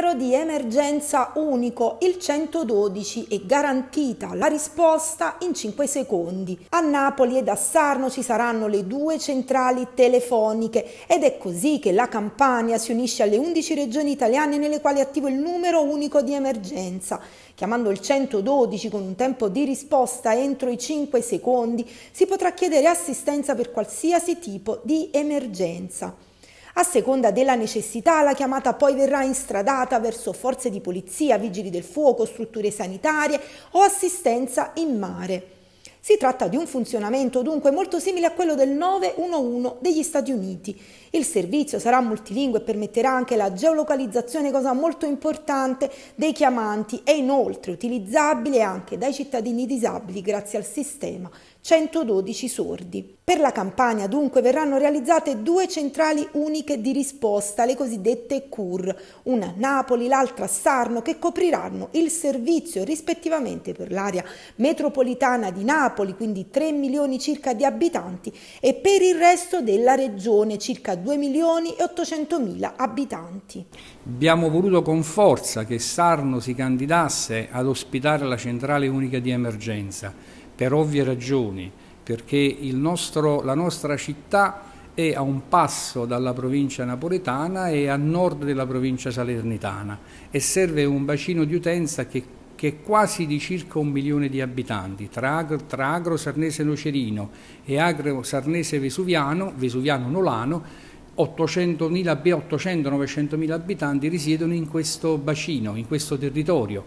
numero di emergenza unico, il 112, e garantita la risposta in 5 secondi. A Napoli ed a Sarno ci saranno le due centrali telefoniche ed è così che la Campania si unisce alle 11 regioni italiane nelle quali è attivo il numero unico di emergenza. Chiamando il 112 con un tempo di risposta entro i 5 secondi si potrà chiedere assistenza per qualsiasi tipo di emergenza. A seconda della necessità la chiamata poi verrà instradata verso forze di polizia, vigili del fuoco, strutture sanitarie o assistenza in mare. Si tratta di un funzionamento dunque molto simile a quello del 911 degli Stati Uniti. Il servizio sarà multilingue e permetterà anche la geolocalizzazione, cosa molto importante, dei chiamanti e inoltre utilizzabile anche dai cittadini disabili grazie al sistema 112 sordi. Per la campagna dunque verranno realizzate due centrali uniche di risposta, le cosiddette CUR, una a Napoli, l'altra a Sarno, che copriranno il servizio rispettivamente per l'area metropolitana di Napoli, quindi 3 milioni circa di abitanti, e per il resto della regione, circa 2 milioni e 800 mila abitanti. Abbiamo voluto con forza che Sarno si candidasse ad ospitare la centrale unica di emergenza per ovvie ragioni, perché nostro, la nostra città è a un passo dalla provincia napoletana e a nord della provincia salernitana e serve un bacino di utenza che, che è quasi di circa un milione di abitanti, tra, tra Agro Sarnese Nocerino e Agro Sarnese Vesuviano, Vesuviano Nolano, 800.000-900.000 abitanti risiedono in questo bacino, in questo territorio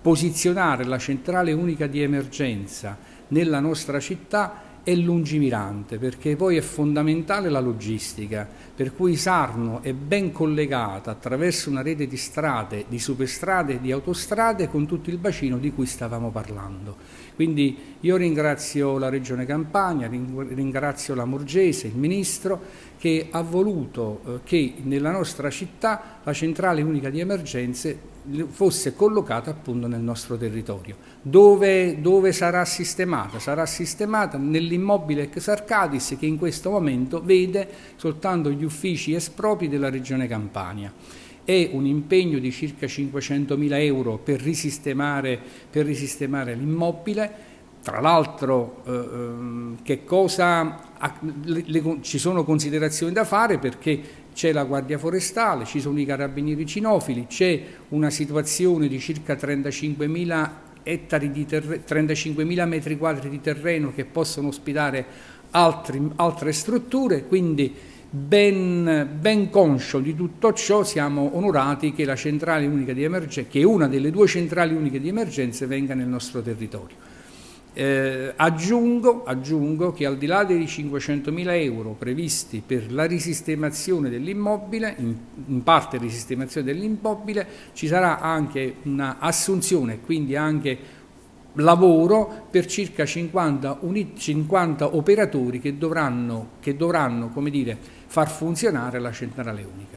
Posizionare la centrale unica di emergenza nella nostra città è lungimirante perché poi è fondamentale la logistica, per cui Sarno è ben collegata attraverso una rete di strade, di superstrade e di autostrade con tutto il bacino di cui stavamo parlando. Quindi io ringrazio la Regione Campania, ringrazio la Morgese, il Ministro, che ha voluto eh, che nella nostra città la centrale unica di emergenze fosse collocata appunto nel nostro territorio. Dove, dove sarà sistemata? Sarà sistemata nell'immobile ex Arcadis che in questo momento vede soltanto gli uffici espropri della regione Campania e un impegno di circa 500.000 euro per risistemare, risistemare l'immobile. Tra l'altro eh, ehm, ci sono considerazioni da fare perché c'è la Guardia Forestale, ci sono i carabinieri cinofili, c'è una situazione di circa 35.000 ettari di 35.000 metri quadri di terreno che possono ospitare altri, altre strutture, quindi ben, ben, conscio di tutto ciò siamo onorati che, che una delle due centrali uniche di emergenza venga nel nostro territorio. Eh, aggiungo, aggiungo, che al di là dei 500.000 euro previsti per la risistemazione dell'immobile, in, in, parte risistemazione dell'immobile, ci sarà anche un'assunzione, e quindi anche lavoro per circa 50, 50 operatori che dovranno, che dovranno dire, far funzionare la centrale unica.